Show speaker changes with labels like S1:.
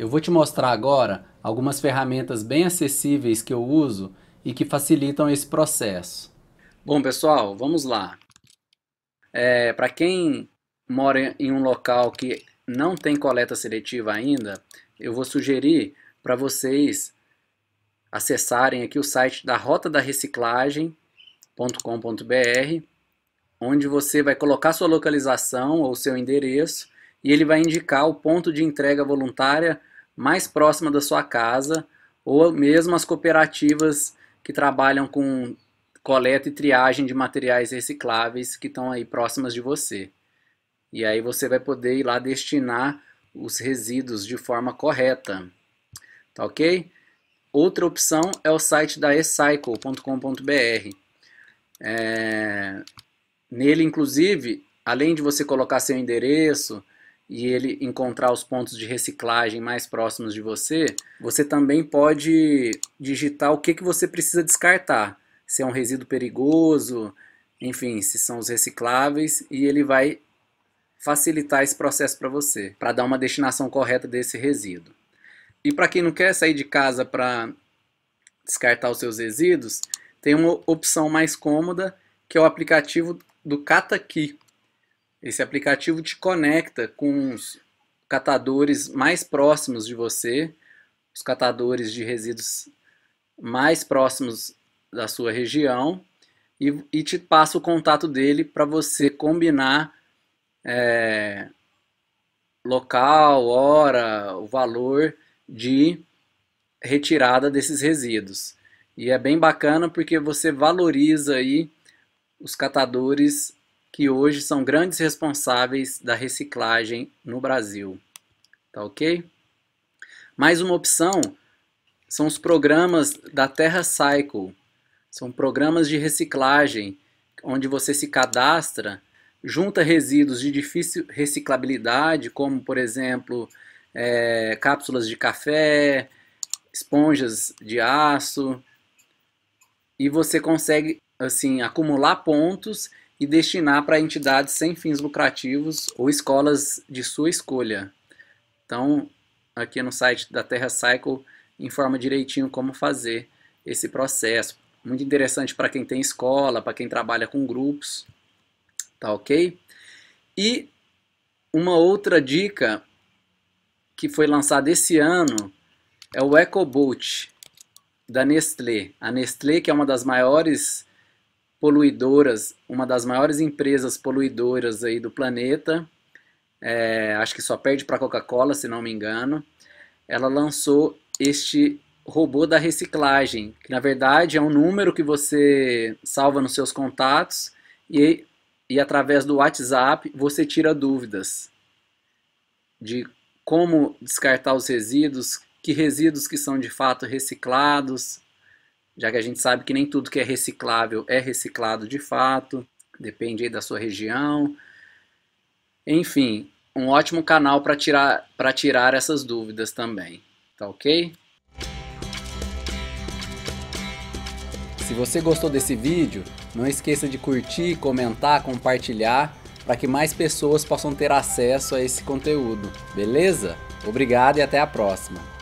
S1: Eu vou te mostrar agora algumas ferramentas bem acessíveis que eu uso e que facilitam esse processo. Bom, pessoal, vamos lá. É, Para quem mora em um local que não tem coleta seletiva ainda, eu vou sugerir para vocês acessarem aqui o site da rotadareciclagem.com.br onde você vai colocar sua localização ou seu endereço e ele vai indicar o ponto de entrega voluntária mais próxima da sua casa, ou mesmo as cooperativas que trabalham com coleta e triagem de materiais recicláveis que estão aí próximas de você. E aí você vai poder ir lá destinar os resíduos de forma correta. Tá ok? Outra opção é o site da ecycle.com.br. É... Nele, inclusive, além de você colocar seu endereço, e ele encontrar os pontos de reciclagem mais próximos de você, você também pode digitar o que, que você precisa descartar. Se é um resíduo perigoso, enfim, se são os recicláveis, e ele vai facilitar esse processo para você, para dar uma destinação correta desse resíduo. E para quem não quer sair de casa para descartar os seus resíduos, tem uma opção mais cômoda, que é o aplicativo do CataKey. Esse aplicativo te conecta com os catadores mais próximos de você, os catadores de resíduos mais próximos da sua região e, e te passa o contato dele para você combinar é, local, hora, o valor de retirada desses resíduos. E é bem bacana porque você valoriza aí os catadores que hoje são grandes responsáveis da reciclagem no Brasil. Tá ok? Mais uma opção são os programas da Terra Cycle. São programas de reciclagem onde você se cadastra, junta resíduos de difícil reciclabilidade, como por exemplo é, cápsulas de café, esponjas de aço, e você consegue assim acumular pontos e destinar para entidades sem fins lucrativos ou escolas de sua escolha. Então, aqui no site da Terra Cycle informa direitinho como fazer esse processo. Muito interessante para quem tem escola, para quem trabalha com grupos, tá ok? E uma outra dica que foi lançada esse ano é o EcoBoot da Nestlé. A Nestlé, que é uma das maiores poluidoras, uma das maiores empresas poluidoras aí do planeta, é, acho que só perde para a Coca-Cola, se não me engano, ela lançou este robô da reciclagem, que na verdade é um número que você salva nos seus contatos e, e através do WhatsApp você tira dúvidas de como descartar os resíduos, que resíduos que são de fato reciclados, já que a gente sabe que nem tudo que é reciclável é reciclado de fato, depende aí da sua região. Enfim, um ótimo canal para tirar, para tirar essas dúvidas também, tá ok? Se você gostou desse vídeo, não esqueça de curtir, comentar, compartilhar para que mais pessoas possam ter acesso a esse conteúdo, beleza? Obrigado e até a próxima!